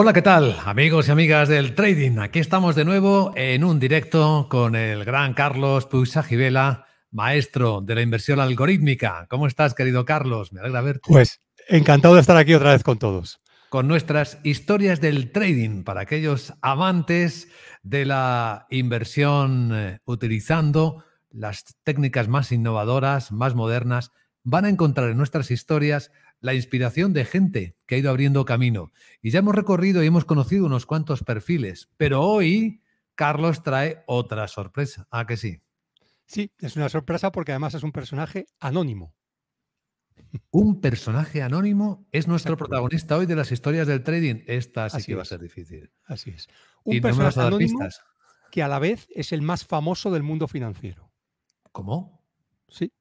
Hola, ¿qué tal amigos y amigas del trading? Aquí estamos de nuevo en un directo con el gran Carlos Givela, maestro de la inversión algorítmica. ¿Cómo estás, querido Carlos? Me alegra verte. Pues encantado de estar aquí otra vez con todos. Con nuestras historias del trading para aquellos amantes de la inversión eh, utilizando las técnicas más innovadoras, más modernas, van a encontrar en nuestras historias la inspiración de gente que ha ido abriendo camino. Y ya hemos recorrido y hemos conocido unos cuantos perfiles, pero hoy Carlos trae otra sorpresa. Ah, que sí? Sí, es una sorpresa porque además es un personaje anónimo. Un personaje anónimo es nuestro protagonista hoy de las historias del trading. Esta sí que va a ser difícil. Así es. Un personaje anónimo que a la vez es el más famoso del mundo financiero. ¿Cómo? Sí.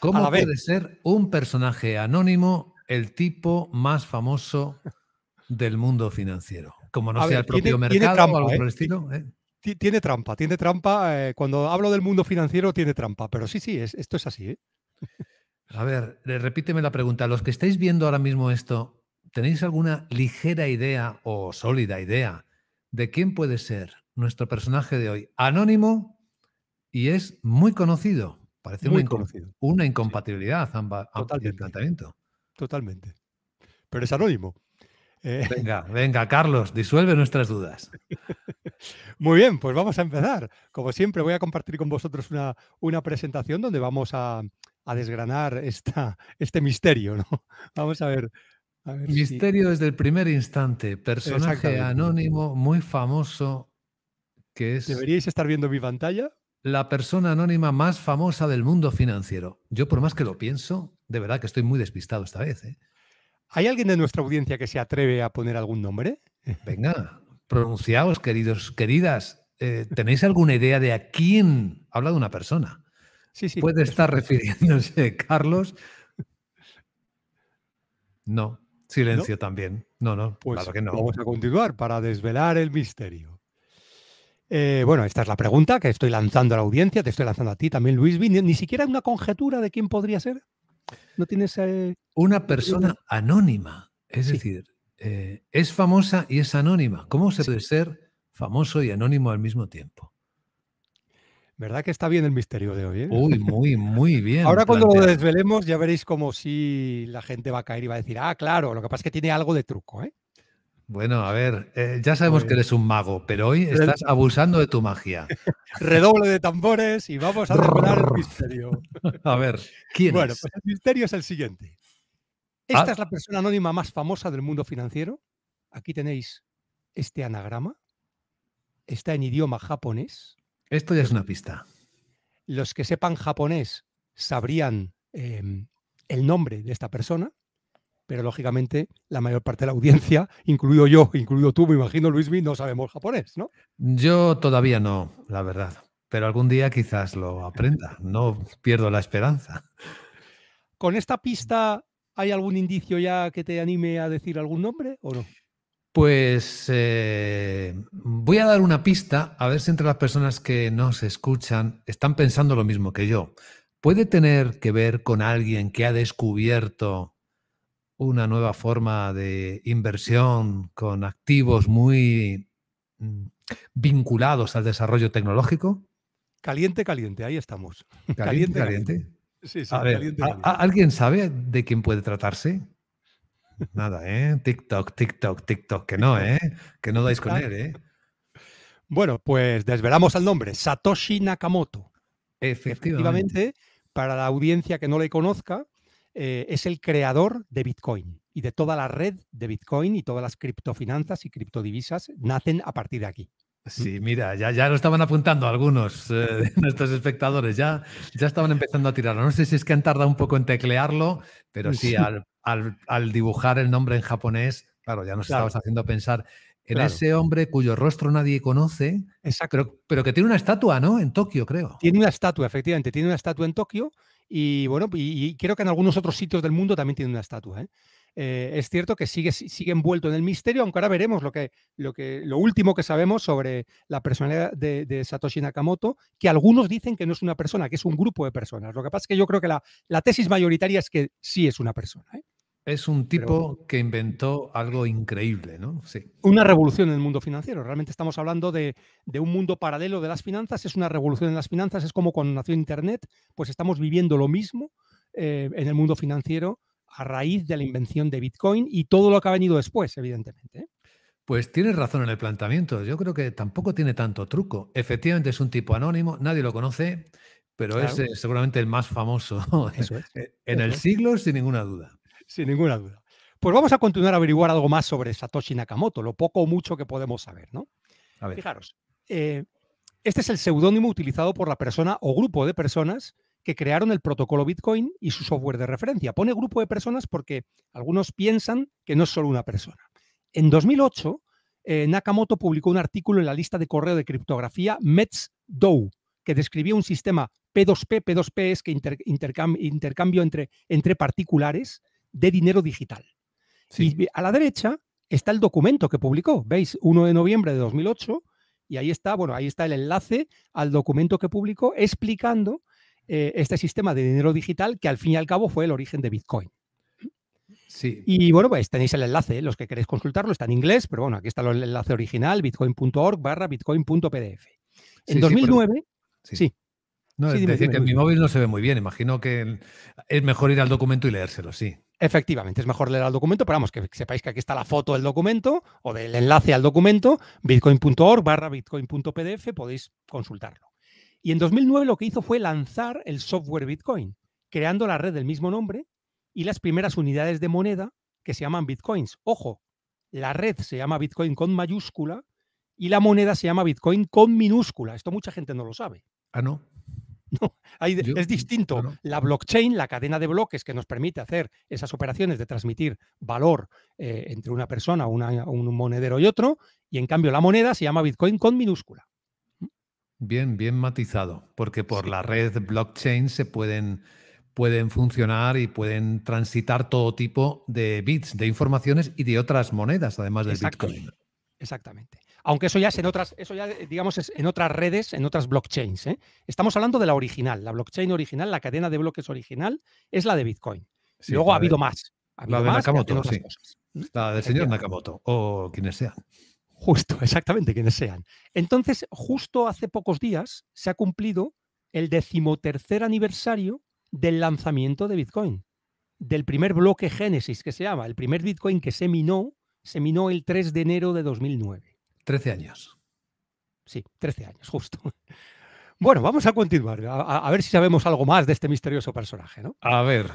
¿Cómo puede ser un personaje anónimo el tipo más famoso del mundo financiero? Como no sea el propio mercado tiene trampa, Tiene trampa, tiene eh, trampa. cuando hablo del mundo financiero, tiene trampa. Pero sí, sí, esto es así. ¿eh? A ver, repíteme la pregunta. Los que estáis viendo ahora mismo esto, ¿tenéis alguna ligera idea o sólida idea de quién puede ser nuestro personaje de hoy? Anónimo y es muy conocido. Parece Muy una, conocido. una incompatibilidad sí. planteamiento. Totalmente. Pero es anónimo. Eh, venga, venga, Carlos, disuelve nuestras dudas. Muy bien, pues vamos a empezar. Como siempre, voy a compartir con vosotros una, una presentación donde vamos a, desgranar este misterio, ¿no? Vamos a ver. misterio desde el primer instante, personaje anónimo, muy famoso, que es... Deberíais estar viendo mi pantalla, la persona anónima más famosa del mundo financiero. Yo por más que lo pienso, de verdad que estoy muy despistado esta vez. ¿eh? ¿Hay alguien de nuestra audiencia que se atreve a poner algún nombre? Venga, pronunciaos, queridos, queridas. Eh, ¿Tenéis alguna idea de a quién habla de una persona? Sí, sí. ¿Puede estar refiriéndose Carlos? No, silencio también. No, no, pues no. Vamos a continuar para desvelar el misterio. Eh, bueno, esta es la pregunta que estoy lanzando a la audiencia, te estoy lanzando a ti también, Luis. Ni, ni siquiera una conjetura de quién podría ser. No tienes. Eh? una persona anónima. Es decir, eh, es famosa y es anónima. ¿Cómo se puede ser famoso y anónimo al mismo tiempo? ¿Verdad que está bien el misterio de hoy? Uy, muy, muy bien. Ahora cuando lo desvelemos ya veréis como si la gente va a caer y va a decir, ah, claro, lo que pasa es que tiene algo de truco, ¿eh? Bueno, a ver, eh, ya sabemos que eres un mago, pero hoy estás abusando de tu magia. Redoble de tambores y vamos a revelar el misterio. A ver, ¿quién es? Bueno, pues el misterio es el siguiente. Ah. Esta es la persona anónima más famosa del mundo financiero. Aquí tenéis este anagrama. Está en idioma japonés. Esto ya es una pista. Los que sepan japonés sabrían em, el nombre de esta persona pero lógicamente la mayor parte de la audiencia, incluido yo, incluido tú, me imagino Luismi, no sabemos japonés, ¿no? Yo todavía no, la verdad, pero algún día quizás lo aprenda, no pierdo la esperanza. ¿Con esta pista hay algún indicio ya que te anime a decir algún nombre o no? Pues eh, voy a dar una pista, a ver si entre las personas que nos escuchan están pensando lo mismo que yo. ¿Puede tener que ver con alguien que ha descubierto una nueva forma de inversión con activos muy mm, vinculados al desarrollo tecnológico? Caliente, caliente, ahí estamos. Caliente, caliente. Sí, sí, ¿Alguien sabe de quién puede tratarse? Nada, ¿eh? TikTok, TikTok, TikTok, que no, ¿eh? Que no dais con él, ¿eh? Bueno, pues desvelamos el nombre, Satoshi Nakamoto. Efectivamente para la audiencia que no le conozca, eh, es el creador de Bitcoin y de toda la red de Bitcoin y todas las criptofinanzas y criptodivisas nacen a partir de aquí. Sí, mira, ya, ya lo estaban apuntando algunos eh, de nuestros espectadores, ya, ya estaban empezando a tirarlo. No sé si es que han tardado un poco en teclearlo, pero sí, al, al, dibujar el nombre en japonés, claro, ya nos estábamos estabas haciendo pensar en ese hombre cuyo rostro nadie conoce, Exacto. Pero, pero que tiene una estatua, ¿no? En Tokio, creo. Tiene una estatua, efectivamente, tiene una estatua en Tokio y bueno, y, creo que en algunos otros sitios del mundo también tiene una estatua. ¿eh? Eh, es cierto que sigue, sigue envuelto en el misterio, aunque ahora veremos lo, que, lo, que, lo último que sabemos sobre la personalidad de, Satoshi Nakamoto, que algunos dicen que no es una persona, que es un grupo de personas. Lo que pasa es que yo creo que la, tesis mayoritaria es que sí es una persona. ¿eh? Es un tipo que inventó algo increíble, ¿no? Sí. Una revolución en el mundo financiero. Realmente estamos hablando de, un mundo paralelo de las finanzas. Es una revolución en las finanzas. Es como cuando nació Internet, pues estamos viviendo lo mismo eh, en el mundo financiero a raíz de la invención de Bitcoin y todo lo que ha venido después, evidentemente. ¿eh? Pues tienes razón en el planteamiento. Yo creo que tampoco tiene tanto truco. Efectivamente es un tipo anónimo, nadie lo conoce, pero es eh, seguramente el más famoso en el siglo, sin ninguna duda. Sin ninguna duda. Pues vamos a continuar a averiguar algo más sobre Satoshi Nakamoto, lo poco o mucho que podemos saber, ¿no? Fijaros, eh, este es el seudónimo utilizado por la persona o grupo de personas que crearon el protocolo Bitcoin y su software de referencia. Pone grupo de personas porque algunos piensan que no es solo una persona. En 2008, eh, Nakamoto publicó un artículo en la lista de correo de criptografía mets que describió un sistema P2P, P2P es que intercambio, intercambio entre, entre particulares, de dinero digital. Y a la derecha está el documento que publicó, veis, 1 de noviembre de 2008, y ahí está, bueno, ahí está el enlace al documento que publicó explicando eh, este sistema de dinero digital que al fin y al cabo fue el origen de Bitcoin. Sí. Y bueno, pues tenéis el enlace, ¿eh? los que queréis consultarlo, está en inglés, pero bueno, aquí está el enlace original, bitcoin.org barra bitcoin.pdf. En 2009, sí, sí. No, es decir, que en mi móvil no se ve muy bien. Imagino que es mejor ir al documento y leérselo, sí. Efectivamente, es mejor leer al documento, pero vamos, que sepáis que aquí está la foto del documento o del enlace al documento, bitcoin.org barra bitcoin.pdf, podéis consultarlo. Y en 2009 lo que hizo fue lanzar el software Bitcoin, creando la red del mismo nombre y las primeras unidades de moneda que se llaman Bitcoins. Ojo, la red se llama Bitcoin con mayúscula y la moneda se llama Bitcoin con minúscula. Esto mucha gente no lo sabe. Ah, no. No, es distinto. La blockchain, la cadena de bloques que nos permite hacer esas operaciones de transmitir valor eh, entre una persona, una, un monedero y otro, y en cambio la moneda se llama Bitcoin con minúscula. Bien, bien matizado, porque por la red blockchain se pueden, pueden funcionar y pueden transitar todo tipo de bits, de informaciones y de otras monedas, además del Bitcoin. Exactamente aunque eso ya es en otras, eso ya, digamos, es en otras redes, en otras blockchains. ¿eh? Estamos hablando de la original, la blockchain original, la cadena de bloques original es la de Bitcoin. Luego ha habido más. la de Nakamoto, sí. ¿eh? La del señor Nakamoto o quienes sean. Justo, exactamente, quienes sean. Entonces, justo hace pocos días se ha cumplido el decimotercer aniversario del lanzamiento de Bitcoin, del primer bloque Génesis que se llama, el primer Bitcoin que se minó, se minó el 3 de enero de 2009. 13 años. Sí, 13 años, justo. Bueno, vamos a continuar, a, ver si sabemos algo más de este misterioso personaje, ¿no? A ver.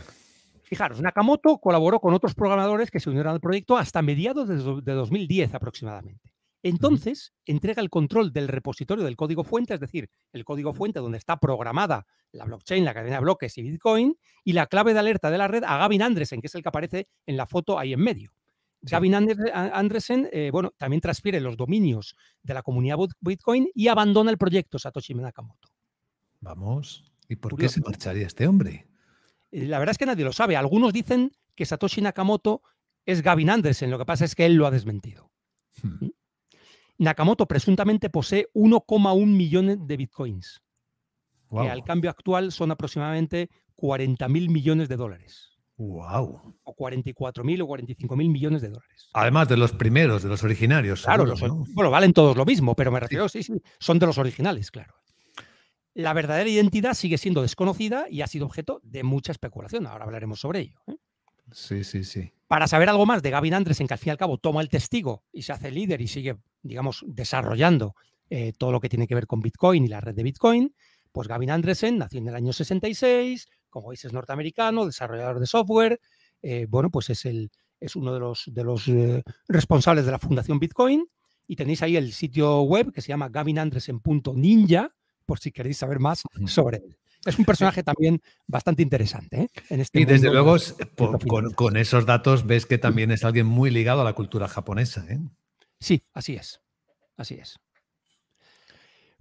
Fijaros, Nakamoto colaboró con otros programadores que se unieron al proyecto hasta mediados de, 2010 aproximadamente. Entonces, entrega el control del repositorio del código fuente, es decir, el código fuente donde está programada la blockchain, la cadena de bloques y Bitcoin, y la clave de alerta de la red a Gavin Andresen, que es el que aparece en la foto ahí en medio. Gavin Andresen, eh, bueno, también transfiere los dominios de la comunidad Bitcoin y abandona el proyecto Satoshi Nakamoto. Vamos. ¿Y por qué se marcharía este hombre? La verdad es que nadie lo sabe. Algunos dicen que Satoshi Nakamoto es Gavin Andresen. Lo que pasa es que él lo ha desmentido. Hmm. ¿Mm? Nakamoto presuntamente posee 1,1 millones de bitcoins. Que al cambio actual son aproximadamente 40 mil millones de dólares. Wow. O 44.000 o 45.000 millones de dólares. Además de los primeros, de los originarios. Claro, bueno, valen todos lo mismo, pero me refiero, sí. sí, son de los originales, claro. La verdadera identidad sigue siendo desconocida y ha sido objeto de mucha especulación. Ahora hablaremos sobre ello. ¿eh? Sí, sí, sí. Para saber algo más de Gavin Andresen, que al fin y al cabo toma el testigo y se hace líder y sigue, digamos, desarrollando eh, todo lo que tiene que ver con Bitcoin y la red de Bitcoin, pues Gavin Andresen nació en el año 66, como es norteamericano, desarrollador de software. Eh, bueno, pues es, el, es uno de los, de los eh, responsables de la Fundación Bitcoin. Y tenéis ahí el sitio web que se llama Gavin ninja por si queréis saber más sobre él. Es un personaje también bastante interesante. ¿eh? Este y desde luego, con, esos datos ves que también es alguien muy ligado a la cultura japonesa. Sí, así es. Así es.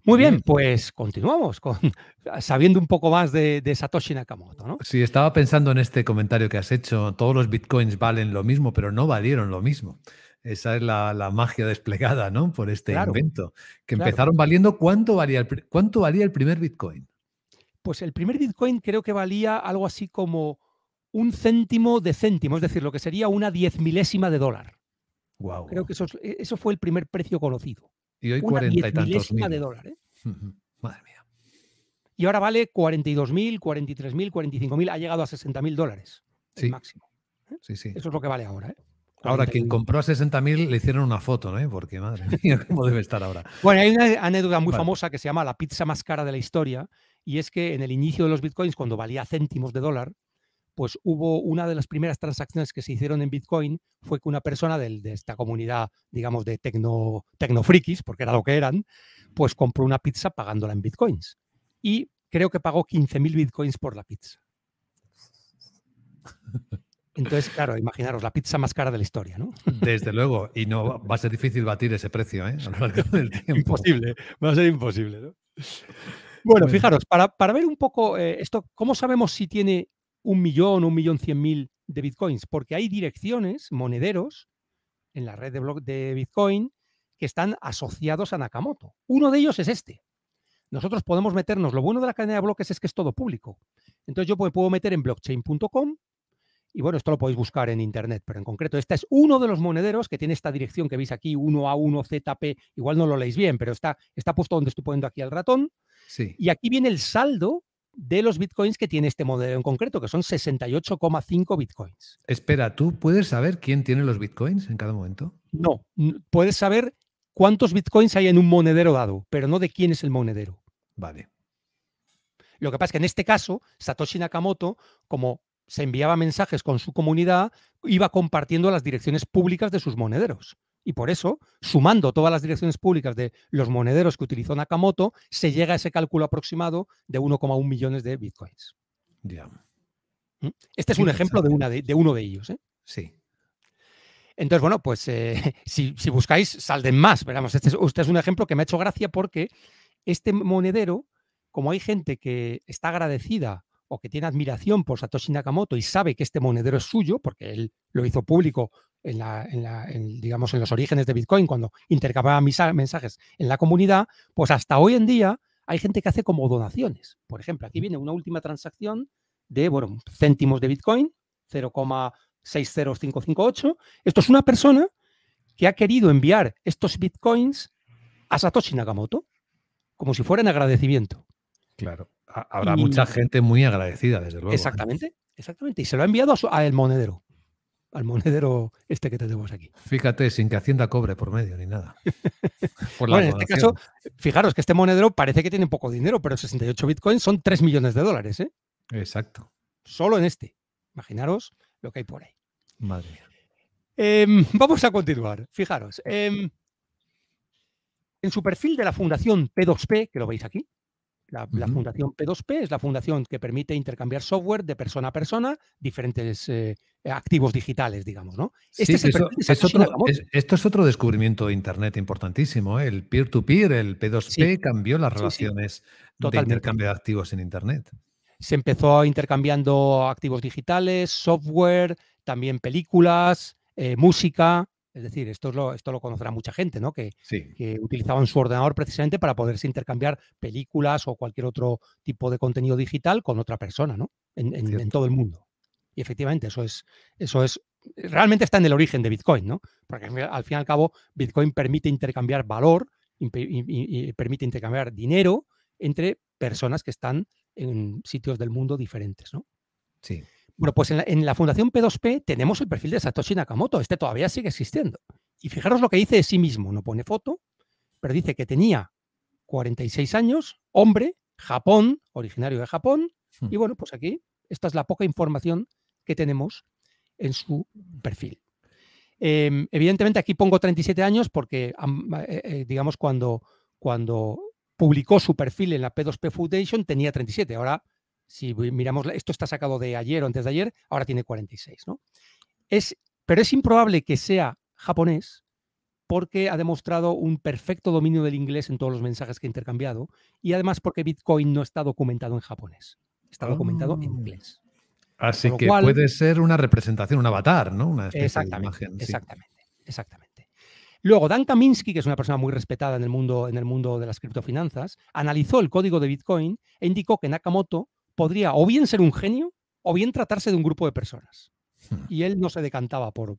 Muy bien, pues continuamos con, sabiendo un poco más de, Satoshi Nakamoto. ¿no? Sí, estaba pensando en este comentario que has hecho. Todos los bitcoins valen lo mismo, pero no valieron lo mismo. Esa es la, magia desplegada ¿no? por este evento. Que empezaron valiendo cuánto valía, el, primer bitcoin. Pues el primer bitcoin creo que valía algo así como un céntimo de céntimo, es decir, lo que sería una diez milésima de dólar. Wow. Creo que e-, eso fue el primer precio conocido. Y hoy cuarenta y tantos mil. de dólar. ¿eh? Madre mía. Y ahora vale 42.000, 43.000, 45.000, ha llegado a 60.000 dólares. Sí. máximo. ¿eh? Sí, sí. Eso es lo que vale ahora. ¿eh? Ahora, quien compró a 60.000 le hicieron una foto, ¿eh? Porque, madre mía, cómo debe estar ahora. Bueno, hay una anécdota muy famosa que se llama la pizza más cara de la historia, y es que en el inicio de los bitcoins, cuando valía céntimos de dólar, pues hubo una de las primeras transacciones que se hicieron en Bitcoin fue que una persona de esta comunidad, digamos, de tecnofrikis, porque era lo que eran, pues compró una pizza pagándola en Bitcoins. Y creo que pagó 15.000 Bitcoins por la pizza. Entonces, claro, imaginaros, la pizza más cara de la historia, ¿no? Desde luego, y no va a ser difícil batir ese precio, ¿eh? Imposible, va a ser imposible, ¿no? Bueno, fijaros, para, ver un poco eh, esto, ¿cómo sabemos si tiene un millón, un millón cien mil de bitcoins, porque hay direcciones, monederos, en la red de, de Bitcoin que están asociados a Nakamoto. Uno de ellos es este. Nosotros podemos meternos. Lo bueno de la cadena de bloques es que es todo público. Entonces yo puedo meter en blockchain.com y bueno, esto lo podéis buscar en internet, pero en concreto, este es uno de los monederos que tiene esta dirección que veis aquí, 1A1ZP. Igual no lo leéis bien, pero está, está puesto donde estoy poniendo aquí el ratón. Sí. Y aquí viene el saldo de los bitcoins que tiene este modelo en concreto, que son 68,5 bitcoins. Espera, ¿tú puedes saber quién tiene los bitcoins en cada momento? No, puedes saber cuántos bitcoins hay en un monedero dado, pero no de quién es el monedero. Vale. Lo que pasa es que en este caso, Satoshi Nakamoto, como se enviaba mensajes con su comunidad, iba compartiendo las direcciones públicas de sus monederos. Y por eso, sumando todas las direcciones públicas de los monederos que utilizó Nakamoto, se llega a ese cálculo aproximado de 1,1 millones de bitcoins. ¿Mm? Este es un ejemplo de, una de, uno de ellos. ¿eh? Sí. Entonces, bueno, pues eh, si, buscáis, salden más. Veramos, este es, este es un ejemplo que me ha hecho gracia porque este monedero, como hay gente que está agradecida o que tiene admiración por Satoshi Nakamoto y sabe que este monedero es suyo, porque él lo hizo público en, digamos, en los orígenes de Bitcoin, cuando intercambiaba mensajes en la comunidad, pues hasta hoy en día hay gente que hace como donaciones. Por ejemplo, aquí viene una última transacción de, bueno, céntimos de Bitcoin, 0,60558. Esto es una persona que ha querido enviar estos Bitcoins a Satoshi Nakamoto, como si fuera en agradecimiento. Claro, habrá mucha gente muy agradecida, desde luego. ¿eh? Exactamente, exactamente. Y se lo ha enviado a el monedero al monedero este que tenemos aquí. Fíjate, sin que Hacienda cobre por medio ni nada. bueno, en este caso, fijaros que este monedero parece que tiene poco dinero, pero 68 bitcoins son 3 millones de dólares. ¿eh? Exacto. Solo en este. Imaginaros lo que hay por ahí. Madre mía. Em, vamos a continuar. Fijaros. Em, en su perfil de la fundación P2P, que lo veis aquí, la, fundación P2P es la fundación que permite intercambiar software de persona a persona, diferentes eh, eh, activos digitales, digamos, ¿no? esto es otro descubrimiento de Internet importantísimo. ¿eh? El peer-to-peer, el P2P, cambió las relaciones de intercambio de activos en Internet. Se empezó intercambiando activos digitales, software, también películas, eh, música. Es decir, esto, lo, esto lo conocerá mucha gente, ¿no? Que, que utilizaban su ordenador precisamente para poderse intercambiar películas o cualquier otro tipo de contenido digital con otra persona, ¿no? en todo el mundo efectivamente, eso es, eso es, realmente está en el origen de Bitcoin, ¿no? Porque al fin y al cabo, Bitcoin permite intercambiar valor y, permite intercambiar dinero entre personas que están en sitios del mundo diferentes, ¿no? Sí. Bueno, pues en la, Fundación P2P tenemos el perfil de Satoshi Nakamoto. Este todavía sigue existiendo. Y fijaros lo que dice de sí mismo. No pone foto, pero dice que tenía 46 años, hombre, Japón, originario de Japón. Hmm. Y bueno, pues aquí, esta es la poca información que tenemos en su perfil. Em, evidentemente aquí pongo 37 años porque, eh, eh, digamos, cuando, cuando publicó su perfil en la P2P Foundation tenía 37. Ahora, si miramos, esto está sacado de ayer o antes de ayer, ahora tiene 46. ¿no? Es, pero es improbable que sea japonés porque ha demostrado un perfecto dominio del inglés en todos los mensajes que ha intercambiado y además porque Bitcoin no está documentado en japonés, está documentado en ah. inglés. Así que puede ser una representación, un avatar, ¿no? Una exactamente, de imagen, exactamente, exactamente. Luego, Dan Kaminsky, que es una persona muy respetada en el, mundo, en el mundo de las criptofinanzas, analizó el código de Bitcoin e indicó que Nakamoto podría o bien ser un genio o bien tratarse de un grupo de personas. Hmm. Y él no se decantaba por,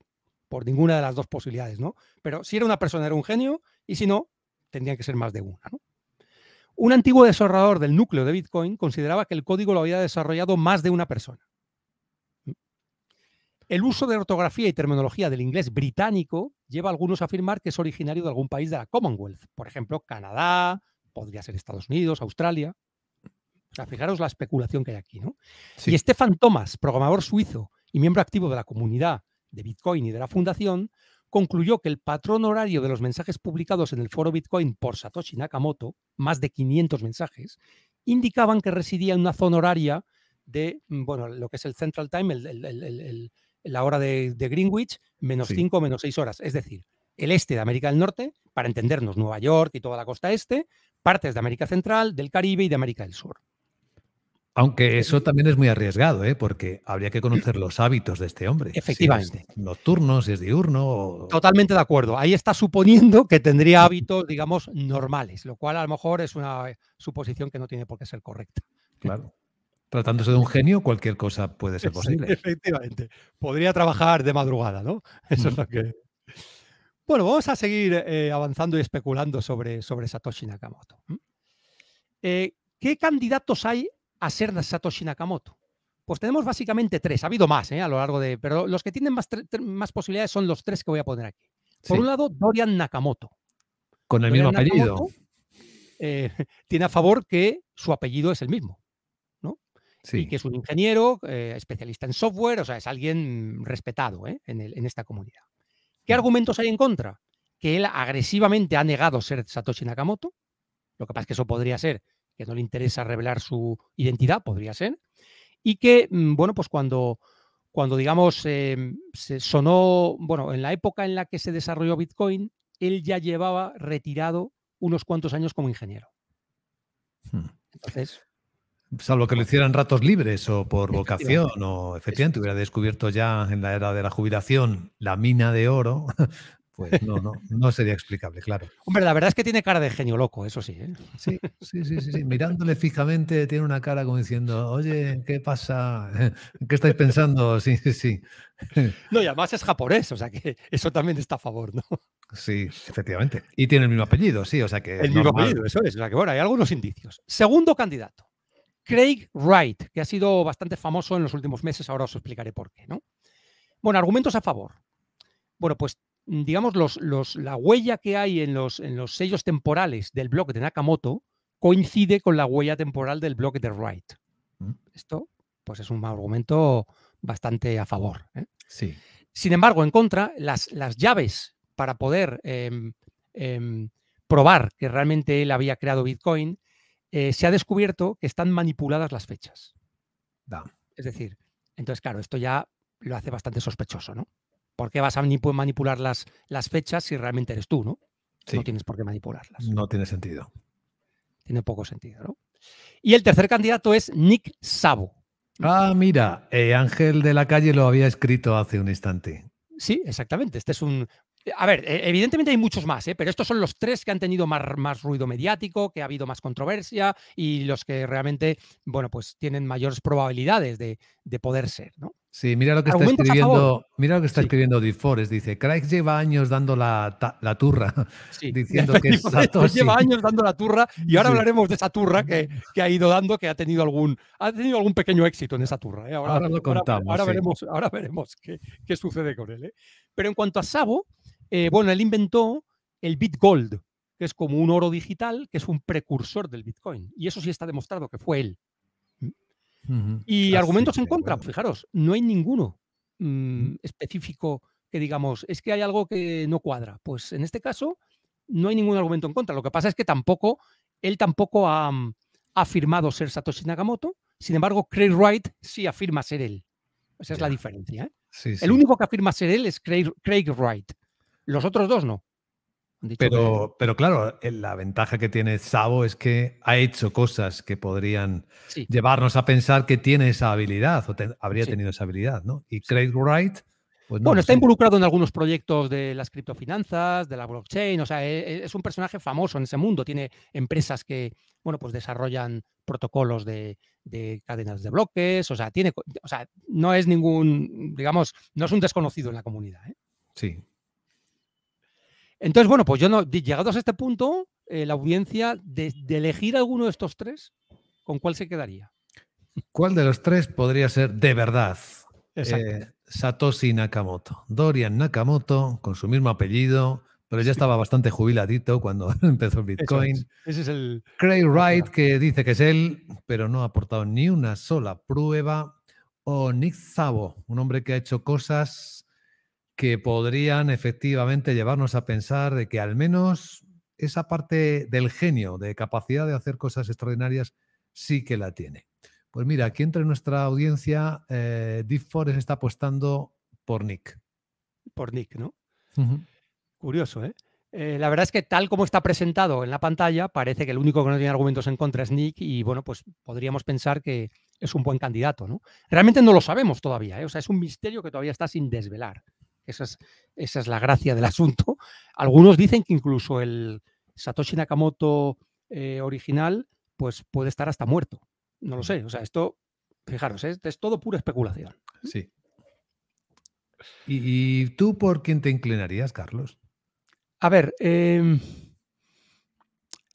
por ninguna de las dos posibilidades, ¿no? Pero si era una persona era un genio y si no, tendría que ser más de una, Un antiguo desarrollador del núcleo de Bitcoin consideraba que el código lo había desarrollado más de una persona. El uso de ortografía y terminología del inglés británico lleva a algunos a afirmar que es originario de algún país de la Commonwealth, por ejemplo, Canadá, podría ser Estados Unidos, Australia. O fijaros la especulación que hay aquí, ¿no? Y Stefan Thomas, programador suizo y miembro activo de la comunidad de Bitcoin y de la fundación, concluyó que el patrón horario de los mensajes publicados en el foro Bitcoin por Satoshi Nakamoto, más de 500 mensajes, indicaban que residía en una zona horaria de, mm, bueno, lo que es el Central Time, el, la hora de, Greenwich, menos 5 o menos 6 horas. Es decir, el este de América del Norte, para entendernos, Nueva York y toda la costa este, partes de América Central, del Caribe y de América del Sur. Aunque eh, eso también es muy arriesgado, ¿eh? porque habría que conocer los hábitos de este hombre. Efectivamente. es nocturno, si es diurno. Totalmente de acuerdo. Ahí está suponiendo que tendría hábitos, digamos, normales, lo cual a lo mejor es una eh, suposición que no tiene por qué ser correcta. Claro. Tratándose de un genio, cualquier cosa puede ser posible. efectivamente. Podría trabajar de madrugada, ¿no? Eso es mm. lo que. Bueno, vamos a seguir eh, avanzando y especulando sobre, sobre Satoshi Nakamoto. Eh, ¿Qué candidatos hay a ser Satoshi Nakamoto? Pues tenemos básicamente tres. Ha habido más eh, a lo largo de. Pero los que tienen más, más posibilidades son los tres que voy a poner aquí. Por un lado, Dorian Nakamoto. Con el mismo apellido. tiene a favor que su apellido es el mismo y que es un ingeniero, eh, especialista en software, o sea, es alguien mm, respetado ¿eh? en, esta comunidad. ¿Qué argumentos hay en contra? Que él agresivamente ha negado ser Satoshi Nakamoto. Lo que pasa es que eso podría ser que no le interesa revelar su identidad, podría ser. Y que, mm, bueno, pues cuando, cuando digamos, em, se sonó, bueno, en la época en la que se desarrolló Bitcoin, él ya llevaba retirado unos cuantos años como ingeniero. Hmm. Entonces, Salvo que lo hicieran ratos libres o por vocación, o efectivamente hubiera descubierto ya en la era de la jubilación la mina de oro, pues no, no, sería explicable, claro. Hombre, la verdad es que tiene cara de genio loco, eso sí. ¿eh? Sí, sí, sí, Mirándole fijamente tiene una cara como diciendo, oye, ¿qué pasa? ¿Qué estáis pensando? Sí, sí, sí. No, y además es japonés, o sea que eso también está a favor, ¿no? Sí, efectivamente. Y tiene el mismo apellido, sí, o sea que... El mismo apellido, eso es. O sea que bueno, hay algunos indicios. Segundo candidato. Craig Wright, que ha sido bastante famoso en los últimos meses, ahora os explicaré por qué. ¿no? Bueno, argumentos a favor. Bueno, pues digamos, la huella que hay en los, en los sellos temporales del bloque de Nakamoto coincide con la huella temporal del bloque de Wright. Mm. Esto, pues es un argumento bastante a favor. ¿eh? Sí. Sin embargo, en contra, las, las llaves para poder em, em, probar que realmente él había creado Bitcoin eh, se ha descubierto que están manipuladas las fechas. Es decir, entonces, claro, esto ya lo hace bastante sospechoso, ¿no? ¿Por qué vas a manipular las, las fechas si realmente eres tú, ¿no? No tienes por qué manipularlas. No tiene sentido. Tiene poco sentido, ¿no? Y el tercer candidato es Nick Sabo. Ah, mira, eh, Ángel de la Calle lo había escrito hace un instante. Sí, exactamente. Este es un, a ver, e, evidentemente hay muchos más, ¿eh? pero estos son los tres que han tenido más, más, ruido mediático, que ha habido más controversia y los que realmente, bueno, pues tienen mayores probabilidades de, de poder ser, ¿no? Sí, mira lo que está escribiendo, mira lo que está escribiendo Dice, Craig lleva años dando la, turra, diciendo que Lleva años dando la turra y ahora hablaremos de esa turra que, ha ido dando, que ha tenido algún, ha tenido algún pequeño éxito en esa turra. ¿eh? Ahora, lo contamos. Ahora, veremos, ahora veremos qué, sucede con él. ¿eh? Pero en cuanto a Sabo, eh, bueno, él inventó el BitGold, que es como un oro digital, que es un precursor del Bitcoin. Y eso sí está demostrado que fue él. Y ah, argumentos en contra, fijaros, no hay ninguno mm, específico que digamos, es que hay algo que no cuadra. Pues en este caso no hay ningún argumento en contra. Lo que pasa es que tampoco, él tampoco ha, mm, afirmado ser Satoshi Nakamoto. Sin embargo, Craig Wright sí afirma ser él. Esa es la diferencia. ¿eh? el único que afirma ser él es Craig Wright. Los otros dos no. Pero, pero claro, eh, la ventaja que tiene Sabo es que ha hecho cosas que podrían llevarnos a pensar que tiene esa habilidad o habría tenido esa habilidad, ¿no? Y Craig Wright. Pues bueno, está involucrado en algunos proyectos de las criptofinanzas, de la blockchain, o sea, e, e, es un personaje famoso en ese mundo, tiene empresas que, bueno, pues desarrollan protocolos de, cadenas de bloques, o sea, tiene, no es ningún, digamos, no es un desconocido en la comunidad. ¿eh? Sí, entonces, bueno, pues yo no, llegados a este punto, eh, la audiencia de, elegir alguno de estos tres, ¿con cuál se quedaría? ¿Cuál de los tres podría ser de verdad? Eh, Satoshi Nakamoto. Dorian Nakamoto, con su mismo apellido, pero ya estaba bastante jubiladito cuando empezó Bitcoin. Ese es el... Craig Wright, que dice que es él, pero no ha aportado ni una sola prueba. O Nick Szabo, un hombre que ha hecho cosas que podrían efectivamente llevarnos a pensar de que al menos esa parte del genio, de capacidad de hacer cosas extraordinarias, sí que la tiene. Pues mira, aquí entre nuestra audiencia, eh, Deep Forest está apostando por Nick. Por Nick, ¿no? Curioso, ¿eh? ¿eh? La verdad es que tal como está presentado en la pantalla, parece que el único que no tiene argumentos en contra es Nick y bueno, pues podríamos pensar que es un buen candidato, ¿no? Realmente no lo sabemos todavía, ¿eh? o sea, es un misterio que todavía está sin desvelar. Esa es, la gracia del asunto. Algunos dicen que incluso el Satoshi Nakamoto eh, original pues puede estar hasta muerto. No lo sé. O sea, esto, fijaros, es, todo pura especulación. Sí. ¿Y, tú por quién te inclinarías, Carlos? A ver, em,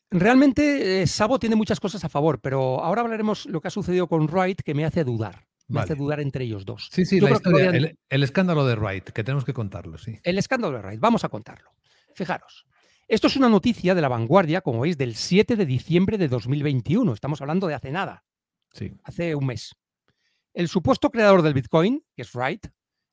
realmente eh, Sabo tiene muchas cosas a favor, pero ahora hablaremos lo que ha sucedido con Wright que me hace dudar me hace dudar entre ellos dos. Sí, sí, la historia, el, escándalo de Wright, que tenemos que contarlo, sí. El escándalo de Wright, vamos a contarlo. Fijaros, esto es una noticia de la vanguardia, como veis, del 7 de diciembre de 2021. Estamos hablando de hace nada. Sí. Hace un mes. El supuesto creador del Bitcoin, que es Wright,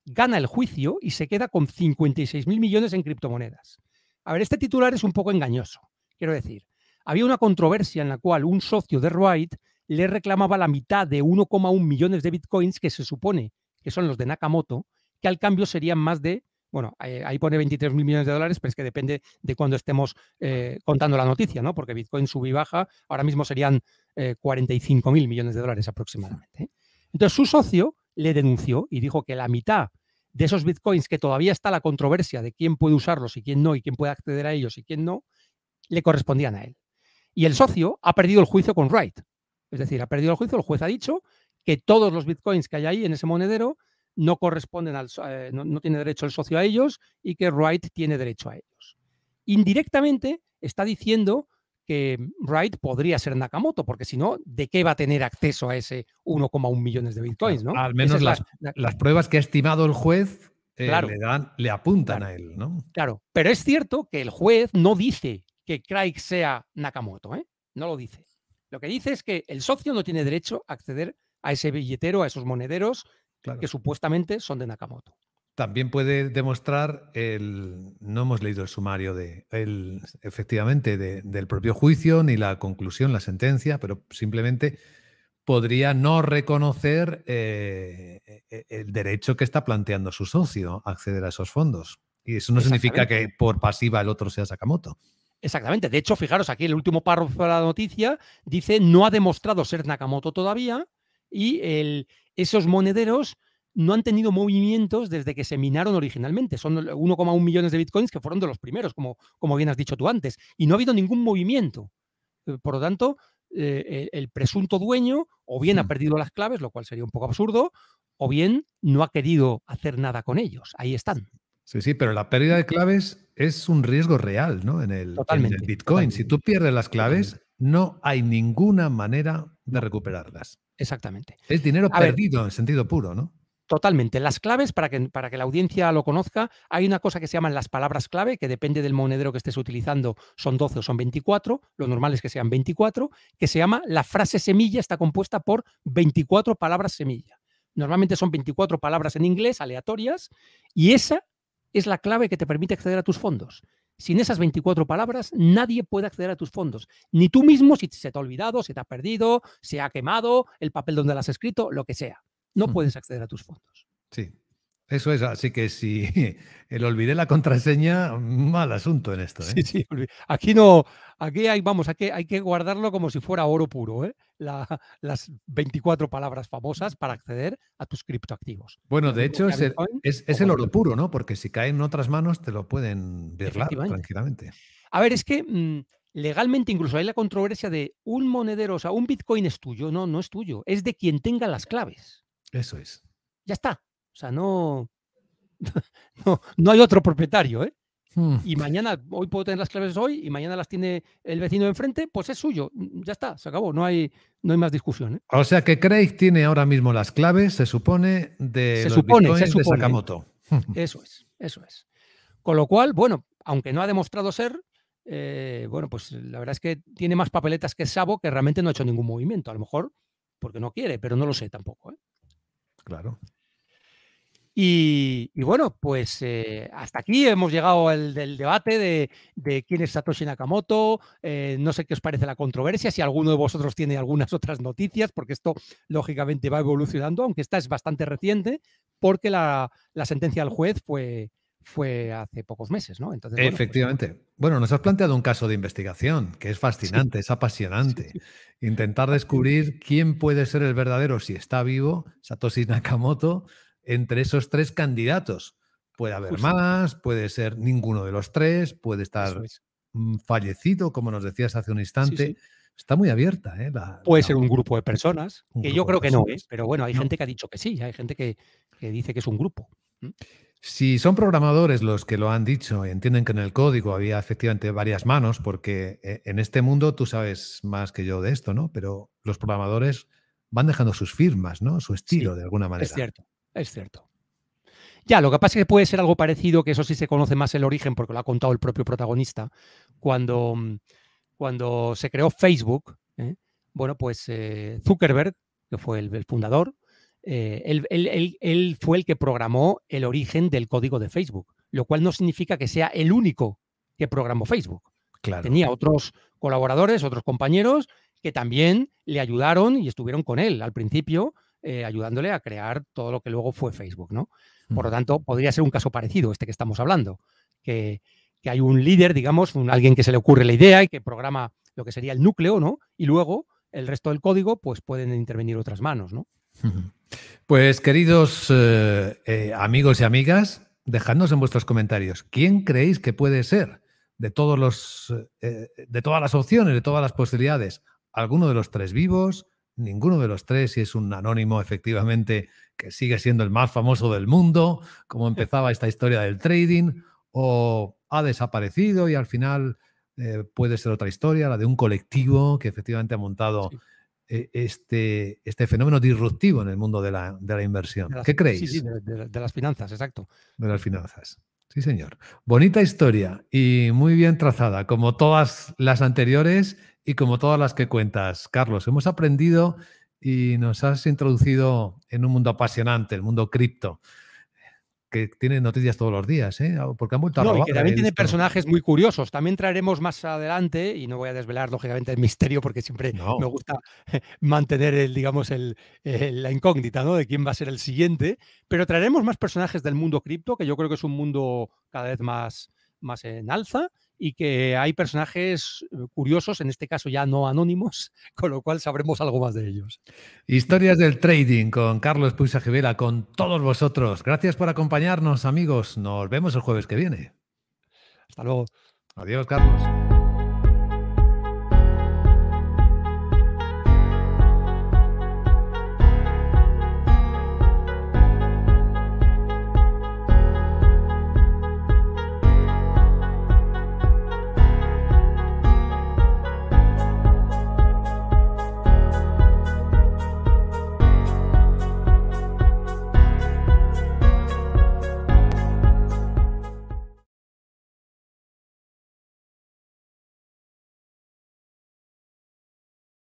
gana el juicio y se queda con 56 mil millones en criptomonedas. A ver, este titular es un poco engañoso. Quiero decir, había una controversia en la cual un socio de Wright le reclamaba la mitad de 1,1 millones de bitcoins que se supone que son los de Nakamoto, que al cambio serían más de, bueno, eh, ahí pone 23 mil millones de dólares, pero es que depende de cuando estemos eh, contando la noticia, ¿no? Porque Bitcoin sube y baja, ahora mismo serían 45 eh, mil millones de dólares aproximadamente. Entonces su socio le denunció y dijo que la mitad de esos bitcoins, que todavía está la controversia de quién puede usarlos y quién no, y quién puede acceder a ellos y quién no, le correspondían a él. Y el socio ha perdido el juicio con Wright, es decir, ha perdido el juicio, el juez ha dicho que todos los bitcoins que hay ahí en ese monedero no corresponden al, eh, no, tiene derecho el socio a ellos y que Wright tiene derecho a ellos. Indirectamente está diciendo que Wright podría ser Nakamoto, porque si no, ¿de qué va a tener acceso a ese 1,1 millones de bitcoins? ¿no? Al menos las, pruebas que ha estimado el juez eh, le, apuntan a él, ¿no? Claro, pero es cierto que el juez no dice que Craig sea Nakamoto, ¿eh? No lo dice. Lo que dice es que el socio no tiene derecho a acceder a ese billetero, a esos monederos que supuestamente son de Nakamoto. También puede demostrar el. No hemos leído el sumario de el, efectivamente del propio juicio, ni la conclusión, la sentencia, pero simplemente podría no reconocer eh, e, e, el derecho que está planteando su socio a acceder a esos fondos. Y eso no significa que por pasiva el otro sea Sakamoto. Exactamente. De hecho, fijaros, aquí el último párrafo de la noticia dice, no ha demostrado ser Nakamoto todavía y el, esos monederos no han tenido movimientos desde que se minaron originalmente. Son 1,1 millones de bitcoins que fueron de los primeros, como, como bien has dicho tú antes. Y no ha habido ningún movimiento. Eh, por lo tanto, eh, el presunto dueño o bien ha hmm. perdido las claves, lo cual sería un poco absurdo, o bien no ha querido hacer nada con ellos. Ahí están. Sí, sí, pero la pérdida de claves es un riesgo real, ¿no? En el, Bitcoin. Si tú pierdes las claves, no hay ninguna manera de recuperarlas. Exactamente. Es dinero perdido en sentido puro, ¿no? Totalmente. Las claves, para que, para que la audiencia lo conozca, hay una cosa que se llaman las palabras clave, que depende del monedero que estés utilizando, son 12 o son 24, lo normal es que sean 24, que se llama la frase semilla, está compuesta por 24 palabras semilla. Normalmente son 24 palabras en inglés aleatorias y esa es la clave que te permite acceder a tus fondos. Sin esas 24 palabras, nadie puede acceder a tus fondos. Ni tú mismo, si se te ha olvidado, se te ha perdido, se ha quemado, el papel donde lo has escrito, lo que sea. No hmm. puedes acceder a tus fondos. Sí, eso es, así que si el olvidé la contraseña, mal asunto en esto. ¿eh? aquí no, aquí hay, vamos, aquí hay que guardarlo como si fuera oro puro, ¿eh? las 24 palabras famosas para acceder a tus criptoactivos. Bueno, de hecho es el, oro puro, ¿no? Porque si caen en otras manos te lo pueden ver tranquilamente. A ver, es que mm, legalmente incluso hay la controversia de un monedero, o sea, un bitcoin es tuyo, no, no es tuyo, es de quien tenga las claves. Eso es. Ya está, o sea, no, no, hay otro propietario, ¿eh? Hmm. Y mañana, hoy puedo tener las claves hoy y mañana las tiene el vecino de enfrente, pues es suyo. Mm, ya está, se acabó, no hay, no hay más discusión. ¿eh? O sea que Craig tiene ahora mismo las claves, se supone, de de Sakamoto. Eso es, eso es. Con lo cual, bueno, aunque no ha demostrado ser, eh, bueno, pues la verdad es que tiene más papeletas que Sabo, que realmente no ha hecho ningún movimiento. A lo mejor porque no quiere, pero no lo sé tampoco. ¿eh? Claro. Y, bueno, pues eh, hasta aquí hemos llegado al del debate de, quién es Satoshi Nakamoto. Eh, no sé qué os parece la controversia, si alguno de vosotros tiene algunas otras noticias, porque esto lógicamente va evolucionando, aunque esta es bastante reciente, porque la, sentencia del juez fue, fue hace pocos meses, ¿no? Entonces, pues Efectivamente. Bueno, nos has planteado un caso de investigación que es fascinante, es apasionante. Intentar descubrir quién puede ser el verdadero, si está vivo, Satoshi Nakamoto, entre esos tres candidatos. Puede haber más, puede ser ninguno de los tres, puede estar mm, fallecido, como nos decías hace un instante. Está muy abierta. ¿eh? puede ser un grupo de personas, que yo creo que no, es ¿eh? pero bueno, hay gente que ha dicho que sí, hay gente que, dice que es un grupo. Si son programadores los que lo han dicho y entienden que en el código había efectivamente varias manos, porque e, en este mundo tú sabes más que yo de esto, ¿no? Pero los programadores van dejando sus firmas, ¿no? Su estilo, de alguna manera. Es cierto, es cierto. Ya, lo que pasa es que puede ser algo parecido, que eso sí se conoce más el origen, porque lo ha contado el propio protagonista. Cuando, mm, cuando se creó Facebook, ¿eh? bueno, pues eh, Zuckerberg, que fue el, fundador, eh, él, él, fue el que programó el origen del código de Facebook, lo cual no significa que sea el único que programó Facebook. Claro. Tenía otros colaboradores, otros compañeros que también le ayudaron y estuvieron con él al principio eh, ayudándole a crear todo lo que luego fue Facebook, ¿no? Por lo tanto, podría ser un caso parecido este que estamos hablando, que, hay un líder, digamos, un, alguien que se le ocurre la idea y que programa lo que sería el núcleo, ¿no? Y luego el resto del código, pues pueden intervenir otras manos, ¿no? Pues queridos eh, eh, amigos y amigas, dejadnos en vuestros comentarios, ¿quién creéis que puede ser de, todos los, de todas las opciones, de todas las posibilidades? ¿Alguno de los tres vivos? ninguno de los tres, si es un anónimo efectivamente que sigue siendo el más famoso del mundo, como empezaba esta historia del trading, o ha desaparecido y al final eh, puede ser otra historia, la de un colectivo que efectivamente ha montado eh, este, este fenómeno disruptivo en el mundo de la, de la inversión. ¿Qué creéis? Sí, de las finanzas, exacto. De las finanzas. Sí, señor. Bonita historia y muy bien trazada, como todas las anteriores y como todas las que cuentas, Carlos, hemos aprendido y nos has introducido en un mundo apasionante, el mundo cripto, que tiene noticias todos los días, ¿eh? ah, porque han vuelto a que también tiene personajes muy curiosos. También traeremos más adelante, y no voy a desvelar lógicamente el misterio, porque siempre me gusta mantener, el, digamos, la incógnita ¿no? de quién va a ser el siguiente, pero traeremos más personajes del mundo cripto, que yo creo que es un mundo cada vez más, más en alza y que hay personajes eh, curiosos, en este caso ya no anónimos, con lo cual sabremos algo más de ellos. Historias del trading con Carlos Givela, con todos vosotros. Gracias por acompañarnos, amigos. Nos vemos el jueves que viene. Hasta luego. Adiós, Carlos.